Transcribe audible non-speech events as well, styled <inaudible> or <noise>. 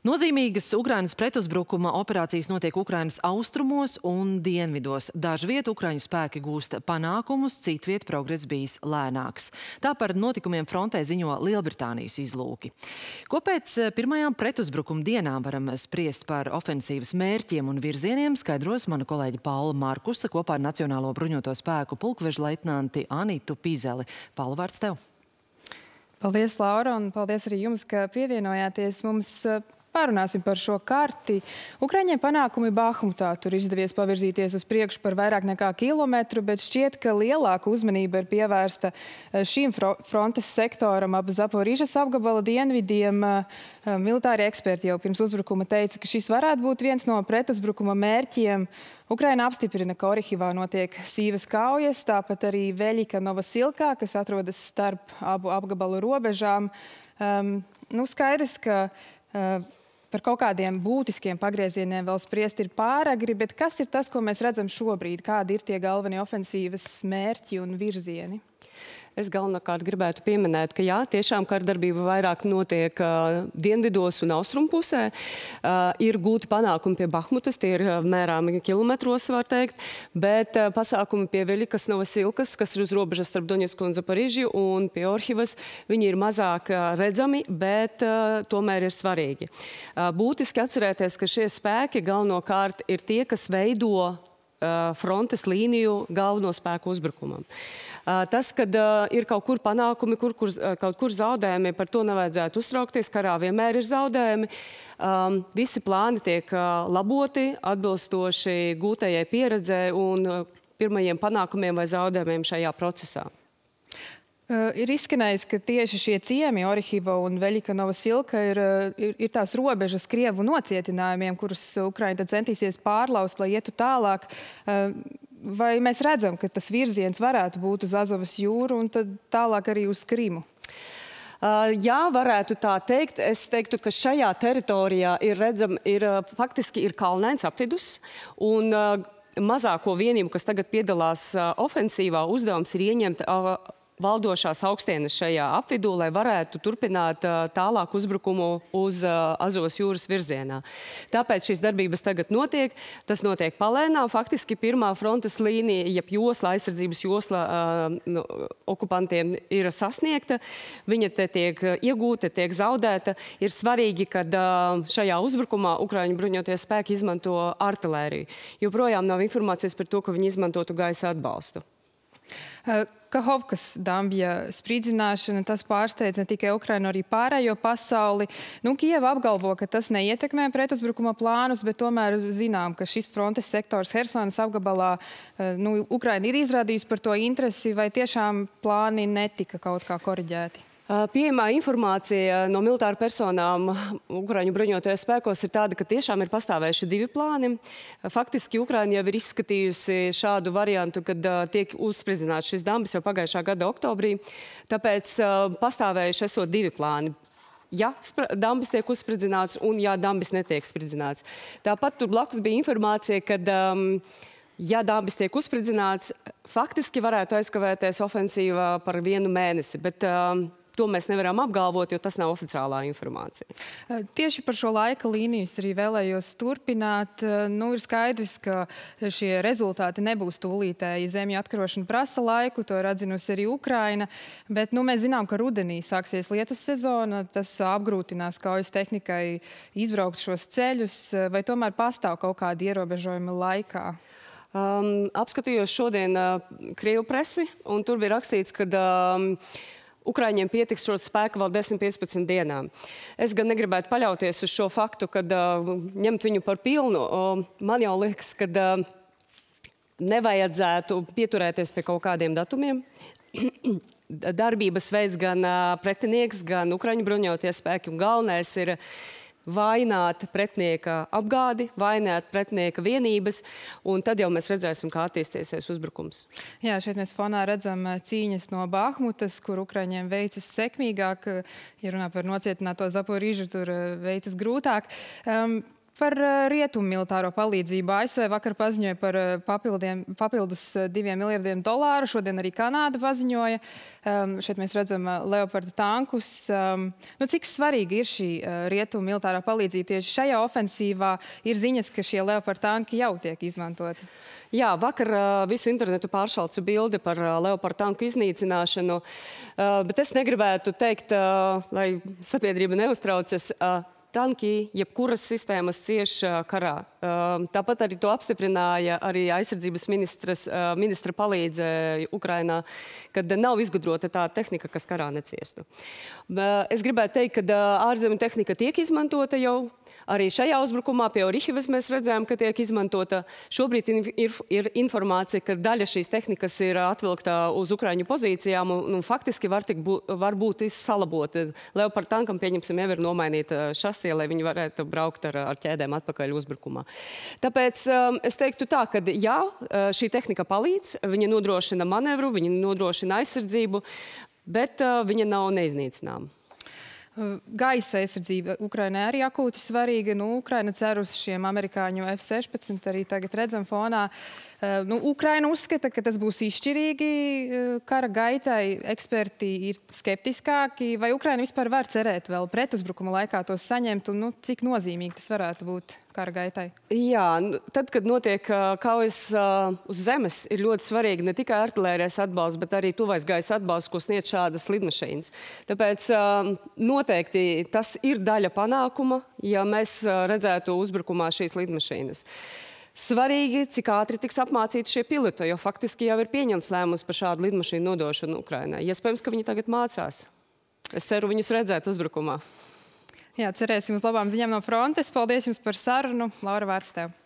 Nozīmīgas Ukrainas pretuzbrukuma operācijas notiek Ukrainas austrumos un dienvidos. Dažviet Ukraiņu spēki gūst panākumus, citviet progress bijis lēnāks. Tā par notikumiem frontē ziņo Lielbritānijas izlūki. Ko pēc eh, pirmajām pretuzbrukuma dienām varam spriest par ofensīvas mērķiem un virzieniem, skaidros mana kolēģa Paula Markusa kopā ar Nacionālo bruņoto spēku pulkveža leitnanti Anītu Pizeli. Paula, vārds tev! Paldies, Laura, un paldies arī jums, ka pievienojāties mums. Eh, Pārunāsim par šo karti. Ukraiņiem panākumi Bahmutā tur izdevies pavirzīties uz priekšu par vairāk nekā kilometru, bet šķiet, ka lielāka uzmanība ir pievērsta eh, šīm frontes sektoram ap Zaporīžas apgabala dienvidiem. Eh, militāri eksperti jau pirms uzbrukuma teica, ka šis varētu būt viens no pretuzbrukuma mērķiem. Ukraina apstiprina, ka Orihivā notiek sīvas kaujas, tāpat arī Veļika Novasilkā, kas atrodas starp abu apgabalu robežām. Um, nu, skaidrs, ka uh, par kaut kādiem būtiskiem pagriezieniem vēl spriest ir pāragri, bet kas ir tas, ko mēs redzam šobrīd? Kādi ir tie galvenie ofensīvas mērķi un virzieni? Es galvenokārt gribētu pieminēt, ka jā, tiešām kārdarbība vairāk notiek uh, dienvidos un austrumu pusē. Uh, ir gūti panākumi pie Bahmutas, tie ir mērāmi kilometros, var teikt, bet uh, pasākumi pie Veļikas Novasilkas, kas ir uz robežas starp Doņetsku un Zapariži un pie Orhivas, viņi ir mazāk redzami, bet tomēr ir svarīgi. Būtiski atcerēties, ka šie spēki galvenokārt ir tie, kas veido frontes līniju galveno spēku uzbrukumam. Tas, kad ir kaut kur panākumi, kur, kur, kaut kur zaudējumi, par to nevajadzētu uztraukties. Karā vienmēr ir zaudējumi. Visi plāni tiek laboti atbilstoši gūtajai pieredzē un pirmajiem panākumiem vai zaudējumiem šajā procesā. Eh, ir izskanējis, ka tieši šie ciemi, Orihiva un Veļikanova silka, ir, eh, ir, ir tās robežas Krievu nocietinājumiem, kurus Ukraina centīsies pārlaust, lai ietu tālāk. Eh, vai mēs redzam, ka tas virziens varētu būt uz Azovas jūru un tad tālāk arī uz Krimu? Jā, varētu tā teikt. Es teiktu, ka šajā teritorijā ir redzam, ir faktiski ir kalnēns apvidus. Un, mazāko vienību, kas tagad piedalās ofensīvā, uzdevums ir ieņemt valdošās augstienes šajā apvidū, lai varētu turpināt tālāk uzbrukumu uz Azovas jūras virzienā. Tāpēc šīs darbības tagad notiek. Tas notiek palēnām. Faktiski pirmā frontes līnija, jeb josla, aizsardzības josla no, nu, okupantiem ir sasniegta. Viņa te tiek iegūta, tiek zaudēta. Ir svarīgi, ka šajā uzbrukumā Ukraiņu bruņoties spēki izmanto artilēriju. Joprojām nav informācijas par to, ka viņi izmantotu gaisa atbalstu. Eh, Kahovkas dambja spridzināšana, tas pārsteidz ne tikai Ukrainu, arī pārējo pasauli. Nu, Kieva apgalvo, ka tas neietekmē pretuzbrukuma plānus, bet tomēr zinām, ka šis frontes sektors Hersonas apgabalā, eh, nu, Ukraina ir izrādījusi par to interesi, vai tiešām plāni netika kaut kā koriģēti? Pieejamā informācija no militāru personām Ukraiņu bruņotajos spēkos ir tāda, ka tiešām ir pastāvējuši divi plāni. Faktiski Ukraiņa jau ir izskatījusi šādu variantu, kad tiek uzspridzināts šis dambis jau pagājušā gada oktobrī. Tāpēc pastāvējuši esot divi plāni ja dambis tiek uzspridzināts un ja dambis netiek spridzināts. Tāpat tur blakus bija informācija, ka, um, ja dambis tiek uzspridzināts, faktiski varētu aizkavēties ofensīva par vienu mēnesi. Bet, um, To mēs nevaram apgalvot, jo tas nav oficiālā informācija. Tieši par šo laika līniju es arī vēlējos turpināt. Nu, ir skaidrs, ka šie rezultāti nebūs tūlītēji. Zemju atkarošana prasa laiku, to ir atzinusi arī Ukraina. Bet nu, mēs zinām, ka rudenī sāksies lietus sezona. Tas apgrūtinās kaujas tehnikai izbraukt šos ceļus. Vai tomēr pastāv kaut kādi ierobežojumi laikā? Um, apskatījos šodien uh, Krievu presi, un tur bija rakstīts, ka um, Ukraiņiem pietiks šo spēku vēl 10-15 dienām. Es gan negribētu paļauties uz šo faktu, kad uh, ņemt viņu par pilnu. Uh, man jau liekas, ka uh, nevajadzētu pieturēties pie kaut kādiem datumiem. <clears throat> Darbības veids gan pretinieks, gan ukraiņu bruņoties spēki. Un galvenais ir vainot pretinieka apgādi, vainot pretinieka vienības, un tad jau mēs redzēsim, kā attīstīsies uzbrukums. Jā, šeit mēs fonā redzam eh, cīņas no Bahmutas, kur Ukraiņiem veicas sekmīgāk, ja runā par nocietināto Zaporīžu, tur eh, veicas grūtāk. Um, Par eh, rietumu militāro palīdzību ASV vakar paziņoja par eh, papildus eh, diviem miljardiem dolāru. Šodien arī Kanāda paziņoja. Um, šeit mēs redzam Leoparda tankus. Um, nu, cik svarīgi ir šī rietumu militārā palīdzība? Tieši šajā ofensīvā ir ziņas, ka šie Leoparda tanki jau tiek izmantoti. Jā, vakar visu internetu pāršalca bildi par Leoparda tanku iznīcināšanu, ehm, bet es negribētu teikt, lai sabiedrība neuztraucas, tanki, jebkuras sistēmas cieš karā. Tāpat arī to apstiprināja arī aizsardzības ministras, ministra palīdze Ukrainā, kad nav izgudrota tā tehnika, kas karā neciestu. Es gribētu teikt, ka ārzemju tehnika tiek izmantota jau Arī šajā uzbrukumā pie Orihivas mēs redzējām, ka tiek izmantota šobrīd ir, ir informācija, ka daļa šīs tehnikas ir atvilktā uz Ukraiņu pozīcijām un, un faktiski var, tik, bū, var būt izsalabota. Leopard tankam, pieņemsim, jau ir nomainīta šasie, lai viņi varētu braukt ar, ar ķēdēm atpakaļ uzbrukumā. Tāpēc um, es teiktu tā, ka jā, uh, šī tehnika palīdz, viņa nodrošina manevru, viņa nodrošina aizsardzību, bet uh, viņa nav neiznīcināma. Hm, gaisa aizsardzība Ukrainai arī akūti svarīga. Nu, Ukraina cer uz šiem amerikāņu F-16 arī tagad redzam fonā. Hm, nu, Ukraina uzskata, ka tas būs izšķirīgi hm, kara gaitai. Eksperti ir skeptiskāki. Vai Ukraina vispār var cerēt vēl pretuzbrukuma laikā tos saņemt un nu, cik nozīmīgi tas varētu būt? kara gaitai? Jā, nu, tad, kad notiek kaujas uz zemes, ir ļoti svarīgi ne tikai artilērijas atbalsts, bet arī tuvais gaisa atbalsts, ko sniedz šādas lidmašīnas. Tāpēc noteikti tas ir daļa panākuma, ja mēs redzētu uzbrukumā šīs lidmašīnas. Svarīgi, cik ātri tiks apmācīti šie piloti, jo faktiski jau ir pieņemts lēmums par šādu lidmašīnu nodošanu Ukrainai. Iespējams, ka viņi tagad mācās. Es ceru viņus redzēt uzbrukumā. Jā, cerēsim uz labām ziņām no frontes. Paldies jums par sarunu. Laura, vērts tev!